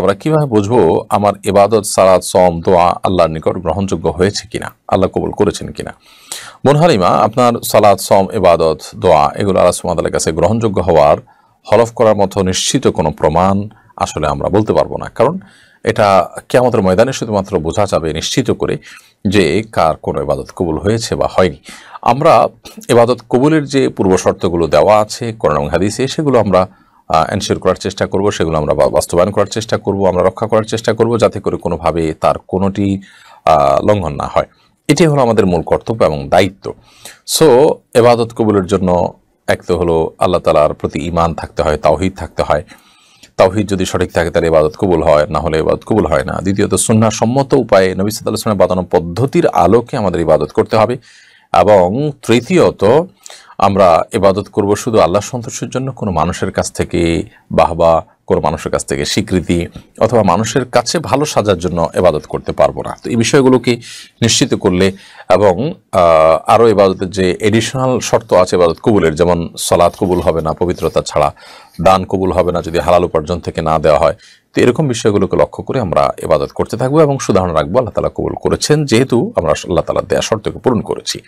আমরা কিভাবে বুঝবো আমার এবাদত সারাদ সম দোয়া আল্লাহর নিকট গ্রহণযোগ্য হয়েছে কিনা আল্লাহ কবুল করেছেন কিনা মনহারিমা আপনার সালাদ সম এবাদত দোয়া এগুলো আলাহ সুমাতালের কাছে গ্রহণযোগ্য হওয়ার হলফ করার মতো নিশ্চিত কোনো প্রমাণ আসলে আমরা বলতে পারবো না কারণ এটা কে আমাদের ময়দানে শুধুমাত্র বোঝা যাবে নিশ্চিত করে যে কার কোনো এবাদত কবুল হয়েছে বা হয়নি আমরা এবাদত কবুলের যে পূর্ব শর্তগুলো দেওয়া আছে করোনা হাদিসে সেগুলো আমরা এনশিওর করার চেষ্টা করব সেগুলো আমরা বাস্তবায়ন করার চেষ্টা করব আমরা রক্ষা করার চেষ্টা করব যাতে করে কোনোভাবে তার কোনোটি লঙ্ঘন না হয় এটি হলো আমাদের মূল কর্তব্য এবং দায়িত্ব সো এবাদত কবুলের জন্য এক তো হলো আল্লাহ তালার প্রতি ইমান থাকতে হয় তাওহিদ থাকতে হয় তাওহিদ যদি সঠিক থাকে তাহলে এবাদত কবুল হয় না হলে এবাদত কবুল হয় না দ্বিতীয়ত সন্ন্যাস সম্মত উপায়ে নবী সাল্লাহ বাদানো পদ্ধতির আলোকে আমাদের ইবাদত করতে হবে এবং তৃতীয়ত আমরা এবাদত করব শুধু আল্লাহ সন্তোষের জন্য কোনো মানুষের কাছ থেকে বাহবা কোনো মানুষের কাছ থেকে স্বীকৃতি অথবা মানুষের কাছে ভালো সাজার জন্য এবাদত করতে পারবো না তো এই বিষয়গুলোকে নিশ্চিত করলে এবং আরও এবাদতের যে এডিশনাল শর্ত আছে এবাদত কবুলের যেমন সলাদ কবুল হবে না পবিত্রতা ছাড়া দান কবুল হবে না যদি হালাল উপার্জন থেকে না দেওয়া হয় তো এরকম বিষয়গুলোকে লক্ষ্য করে আমরা এবাদত করতে থাকবো এবং সুধারণ রাখবো আল্লাহ তালা কবুল করেছেন যেহেতু আমরা আল্লাহ তালা দেয়া শর্তকে পূরণ করেছি